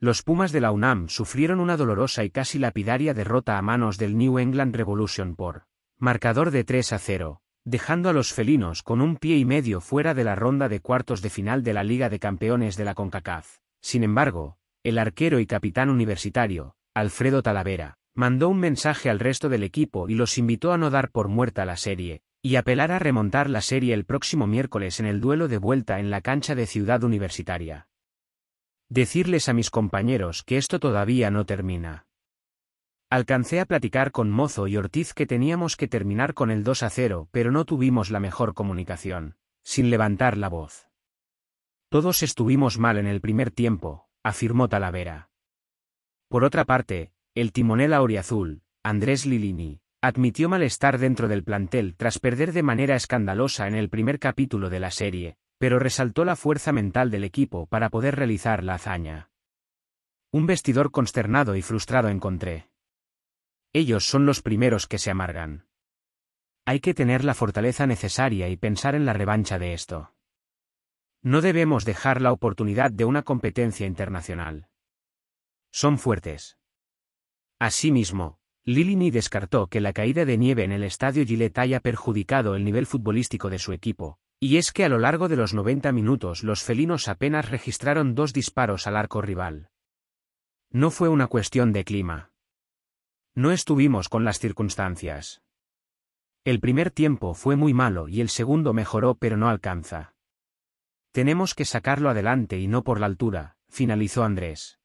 Los Pumas de la UNAM sufrieron una dolorosa y casi lapidaria derrota a manos del New England Revolution por marcador de 3 a 0, dejando a los felinos con un pie y medio fuera de la ronda de cuartos de final de la Liga de Campeones de la CONCACAF. Sin embargo, el arquero y capitán universitario, Alfredo Talavera, mandó un mensaje al resto del equipo y los invitó a no dar por muerta la serie, y apelar a remontar la serie el próximo miércoles en el duelo de vuelta en la cancha de Ciudad Universitaria. Decirles a mis compañeros que esto todavía no termina. Alcancé a platicar con Mozo y Ortiz que teníamos que terminar con el 2 a 0, pero no tuvimos la mejor comunicación, sin levantar la voz. Todos estuvimos mal en el primer tiempo, afirmó Talavera. Por otra parte, el timonel Oriazul, Andrés Lilini, admitió malestar dentro del plantel tras perder de manera escandalosa en el primer capítulo de la serie, pero resaltó la fuerza mental del equipo para poder realizar la hazaña. Un vestidor consternado y frustrado encontré. Ellos son los primeros que se amargan. Hay que tener la fortaleza necesaria y pensar en la revancha de esto. No debemos dejar la oportunidad de una competencia internacional. Son fuertes. Asimismo, Lilini descartó que la caída de nieve en el estadio Gillette haya perjudicado el nivel futbolístico de su equipo, y es que a lo largo de los 90 minutos los felinos apenas registraron dos disparos al arco rival. No fue una cuestión de clima. No estuvimos con las circunstancias. El primer tiempo fue muy malo y el segundo mejoró pero no alcanza. Tenemos que sacarlo adelante y no por la altura, finalizó Andrés.